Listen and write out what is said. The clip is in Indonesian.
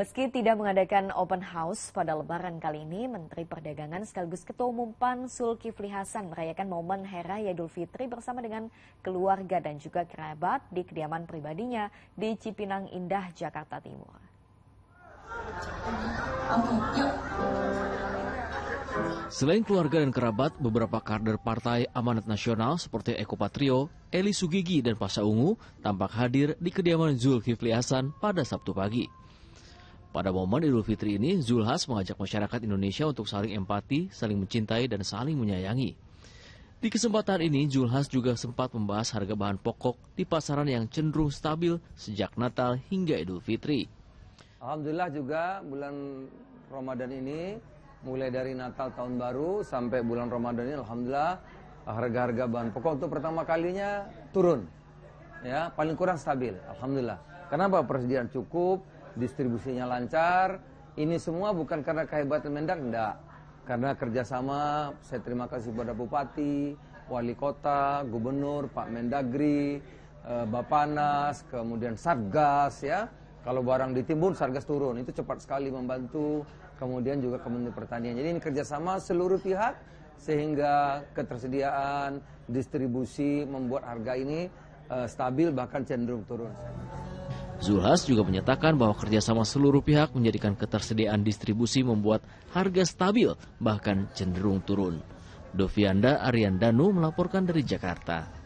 Meski tidak mengadakan open house pada lebaran kali ini, Menteri Perdagangan sekaligus Ketua Umum PAN Zulkifli Hasan merayakan momen Hera Raya Idul Fitri bersama dengan keluarga dan juga kerabat di kediaman pribadinya di Cipinang Indah, Jakarta Timur. Selain keluarga dan kerabat, beberapa kader partai amanat nasional seperti Eko Patrio, Eli Sugigi, dan Pasha Ungu tampak hadir di kediaman Zulkifli Hasan pada Sabtu pagi. Pada momen Idul Fitri ini, Zulhas mengajak masyarakat Indonesia untuk saling empati, saling mencintai, dan saling menyayangi. Di kesempatan ini, Zulhas juga sempat membahas harga bahan pokok di pasaran yang cenderung stabil sejak Natal hingga Idul Fitri. Alhamdulillah juga bulan Ramadan ini, mulai dari Natal tahun baru sampai bulan Ramadan ini, Alhamdulillah harga-harga bahan pokok itu pertama kalinya turun. Ya, paling kurang stabil, Alhamdulillah. Kenapa persediaan cukup, distribusinya lancar. Ini semua bukan karena kehebatan Mendak, enggak. Karena kerjasama, saya terima kasih kepada Bupati, Wali Kota, Gubernur, Pak Mendagri, eh, Bapanas, kemudian Sargas. ya. Kalau barang ditimbun, Sargas turun. Itu cepat sekali membantu. Kemudian juga Kementerian Pertanian. Jadi ini kerjasama seluruh pihak sehingga ketersediaan, distribusi membuat harga ini eh, stabil bahkan cenderung turun. Zulhas juga menyatakan bahwa kerjasama seluruh pihak menjadikan ketersediaan distribusi membuat harga stabil bahkan cenderung turun. Dovianda Ariandanu melaporkan dari Jakarta.